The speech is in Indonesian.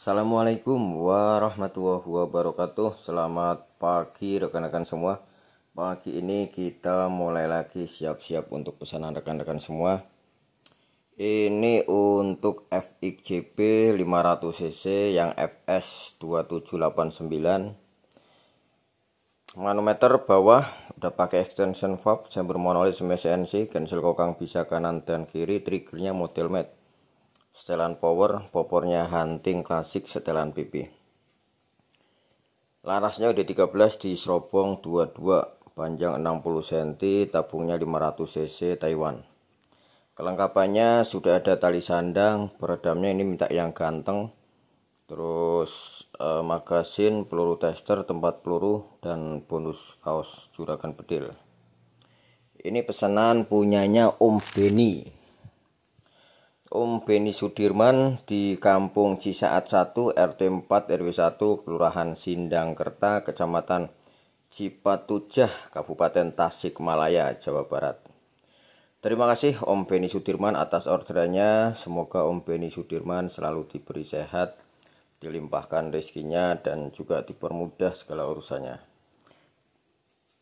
Assalamualaikum warahmatullahi wabarakatuh Selamat pagi rekan-rekan semua Pagi ini kita mulai lagi siap-siap untuk pesanan rekan-rekan semua Ini untuk FXJP 500cc yang FS2789 Manometer bawah udah pakai extension valve chamber monolith semi CNC cancel kokang bisa kanan dan kiri triggernya model mat setelan power popornya hunting klasik setelan PP larasnya udah 13 di serobong 22 panjang 60 cm tabungnya 500 cc Taiwan kelengkapannya sudah ada tali sandang peredamnya ini minta yang ganteng terus eh, magasin peluru tester tempat peluru dan bonus kaos juragan bedil ini pesanan punyanya Om Beni Om Beni Sudirman di Kampung Cisaat 1 RT 4 RW 1 Kelurahan Sindangkerta Kecamatan Cipatujah Kabupaten Tasikmalaya Jawa Barat. Terima kasih Om Beni Sudirman atas orderannya. Semoga Om Beni Sudirman selalu diberi sehat, dilimpahkan rezekinya dan juga dipermudah segala urusannya.